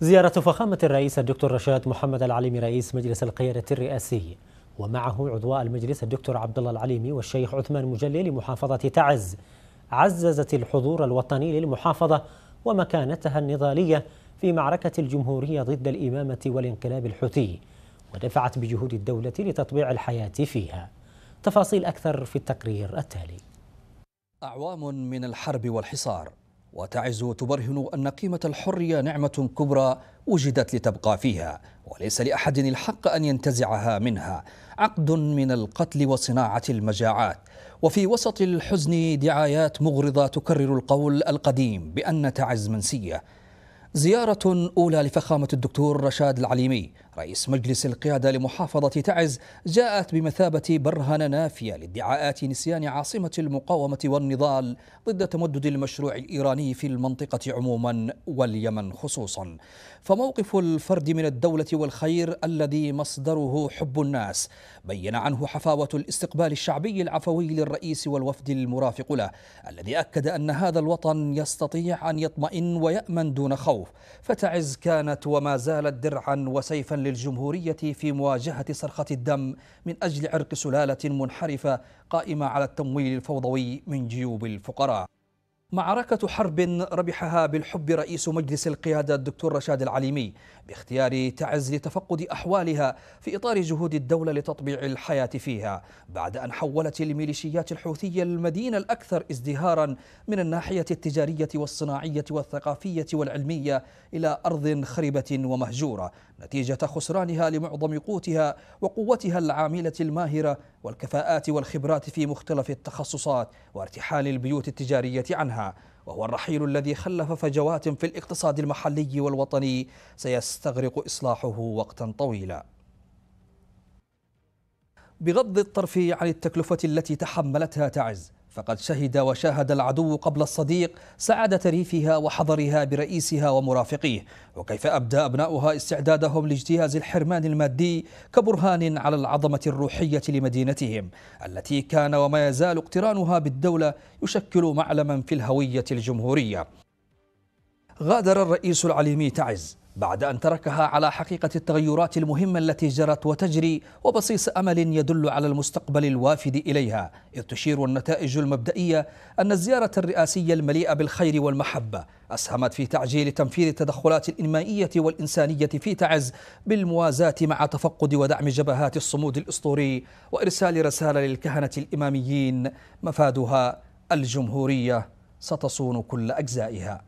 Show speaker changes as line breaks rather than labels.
زيارة فخامة الرئيس الدكتور رشاد محمد العليمي رئيس مجلس القيادة الرئاسي ومعه عضواء المجلس الدكتور عبد الله العليمي والشيخ عثمان مجلي لمحافظة تعز عززت الحضور الوطني للمحافظة ومكانتها النضالية في معركة الجمهورية ضد الإمامة والانقلاب الحوثي ودفعت بجهود الدولة لتطبيع الحياة فيها تفاصيل أكثر في التقرير التالي
أعوام من الحرب والحصار وتعز تبرهن أن قيمة الحرية نعمة كبرى وجدت لتبقى فيها وليس لأحد الحق أن ينتزعها منها عقد من القتل وصناعة المجاعات وفي وسط الحزن دعايات مغرضة تكرر القول القديم بأن تعز منسية زيارة أولى لفخامة الدكتور رشاد العليمي رئيس مجلس القيادة لمحافظة تعز جاءت بمثابة برهنة نافية لادعاءات نسيان عاصمة المقاومة والنضال ضد تمدد المشروع الإيراني في المنطقة عموما واليمن خصوصا فموقف الفرد من الدولة والخير الذي مصدره حب الناس بين عنه حفاوة الاستقبال الشعبي العفوي للرئيس والوفد المرافق له الذي أكد أن هذا الوطن يستطيع أن يطمئن ويأمن دون خوف فتعز كانت وما زالت درعا وسيفا للجمهورية في مواجهة صرخة الدم من أجل عرق سلالة منحرفة قائمة على التمويل الفوضوي من جيوب الفقراء معركة حرب ربحها بالحب رئيس مجلس القيادة الدكتور رشاد العليمي باختيار تعز لتفقد أحوالها في إطار جهود الدولة لتطبيع الحياة فيها بعد أن حولت الميليشيات الحوثية المدينة الأكثر ازدهارا من الناحية التجارية والصناعية والثقافية والعلمية إلى أرض خربة ومهجورة نتيجة خسرانها لمعظم قوتها وقوتها العاملة الماهرة والكفاءات والخبرات في مختلف التخصصات وارتحال البيوت التجارية عنها وهو الرحيل الذي خلف فجوات في الاقتصاد المحلي والوطني سيستغرق إصلاحه وقتا طويلا بغض الطرف عن التكلفة التي تحملتها تعز فقد شهد وشاهد العدو قبل الصديق سعادة ريفها وحضرها برئيسها ومرافقيه وكيف أبدى أبناؤها استعدادهم لاجتياز الحرمان المادي كبرهان على العظمة الروحية لمدينتهم التي كان وما يزال اقترانها بالدولة يشكل معلما في الهوية الجمهورية غادر الرئيس العليمي تعز بعد أن تركها على حقيقة التغيرات المهمة التي جرت وتجري وبصيص أمل يدل على المستقبل الوافد إليها إذ تشير النتائج المبدئية أن الزيارة الرئاسية المليئة بالخير والمحبة أسهمت في تعجيل تنفيذ التدخلات الإنمائية والإنسانية في تعز بالموازاة مع تفقد ودعم جبهات الصمود الإسطوري وإرسال رسالة للكهنة الإماميين مفادها الجمهورية ستصون كل أجزائها